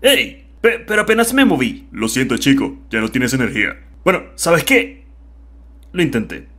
¡Ey! pero apenas me moví. Lo siento, chico, ya no tienes energía. Bueno, ¿sabes qué? Lo intenté.